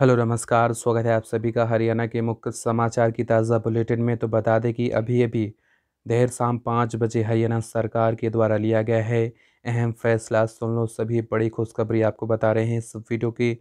hello नमस्कार स्वागत है आप सभी का हरियाणा के मुख्य समाचार की ताज़ा बुलेटिन में तो बता दें कि अभी अभी देर शाम पाँच बजे हरियाणा सरकार के द्वारा लिया गया है अहम फैसला सुन लो सभी बड़ी खुशखबरी आपको बता रहे हैं इस वीडियो के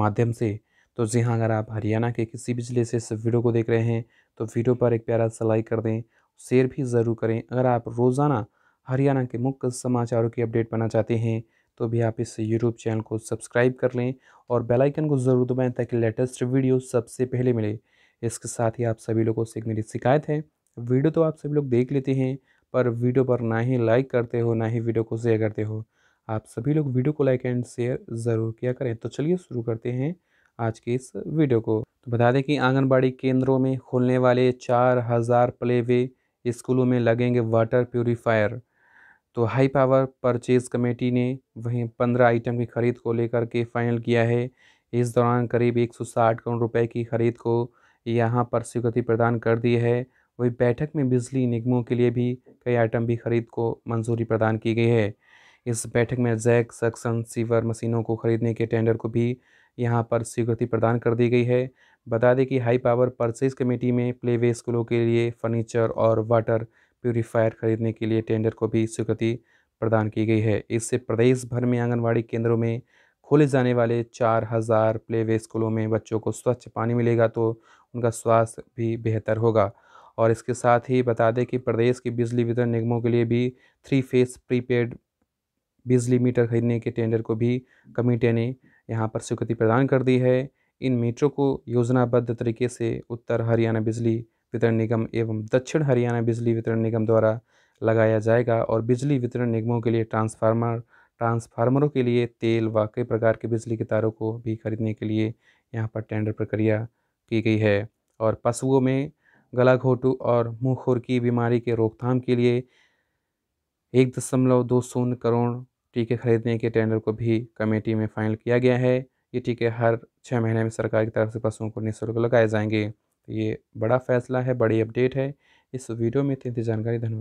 माध्यम से तो जी हाँ अगर आप हरियाणा के किसी भी ज़िले से इस वीडियो को देख रहे हैं तो वीडियो पर एक प्यारा सा लाइक कर दें शेयर भी ज़रूर करें अगर आप रोज़ाना हरियाणा के मुख्य समाचारों की अपडेट पाना चाहते हैं तो भी आप इस यूट्यूब चैनल को सब्सक्राइब कर लें और बेल आइकन को ज़रूर दबाएं ताकि लेटेस्ट वीडियो सबसे पहले मिले इसके साथ ही आप सभी लोगों से एक मेरी शिकायत है वीडियो तो आप सभी लोग देख लेते हैं पर वीडियो पर ना ही लाइक करते हो ना ही वीडियो को शेयर करते हो आप सभी लोग वीडियो को लाइक एंड शेयर ज़रूर किया करें तो चलिए शुरू करते हैं आज के इस वीडियो को तो बता दें कि आंगनबाड़ी केंद्रों में खोलने वाले चार हज़ार प्ले वे स्कूलों में लगेंगे वाटर प्योरीफायर तो हाई पावर परचेज कमेटी ने वहीं पंद्रह आइटम की खरीद को लेकर के फाइनल किया है इस दौरान करीब साठ करोड़ रुपए की खरीद को यहां पर स्वीकृति प्रदान कर दी है वहीं बैठक में बिजली निगमों के लिए भी कई आइटम भी खरीद को मंजूरी प्रदान की गई है इस बैठक में जैक सक्सन सीवर मशीनों को खरीदने के टेंडर को भी यहाँ पर स्वीकृति प्रदान कर दी गई है बता दें कि हाई पावर परचेज कमेटी में प्लेवे स्कूलों के लिए फर्नीचर और वाटर प्योरीफायर खरीदने के लिए टेंडर को भी स्वीकृति प्रदान की गई है इससे प्रदेश भर में आंगनबाड़ी केंद्रों में खोले जाने वाले चार हज़ार प्ले वे स्कूलों में बच्चों को स्वच्छ पानी मिलेगा तो उनका स्वास्थ्य भी बेहतर होगा और इसके साथ ही बता दें कि प्रदेश के बिजली वितरण निगमों के लिए भी थ्री फेस प्रीपेड बिजली मीटर खरीदने के टेंडर को भी कमेटी ने यहाँ पर स्वीकृति प्रदान कर दी है इन मीटरों को योजनाबद्ध तरीके से उत्तर हरियाणा बिजली वितरण निगम एवं दक्षिण हरियाणा बिजली वितरण निगम द्वारा लगाया जाएगा और बिजली वितरण निगमों के लिए ट्रांसफार्मर ट्रांसफार्मरों के लिए तेल व कई प्रकार के बिजली के तारों को भी खरीदने के लिए यहाँ पर टेंडर प्रक्रिया की गई है और पशुओं में गला घोटू और मुँह खुर की बीमारी के रोकथाम के लिए एक दशमलव दो शून्य करोड़ टीके खरीदने के टेंडर को भी कमेटी में फाइनल किया गया है ये टीके हर छः महीने में सरकार की तरफ से पशुओं को निःशुल्क लगाए जाएंगे ये बड़ा फैसला है बड़ी अपडेट है इस वीडियो में इतनी जानकारी धन्यवाद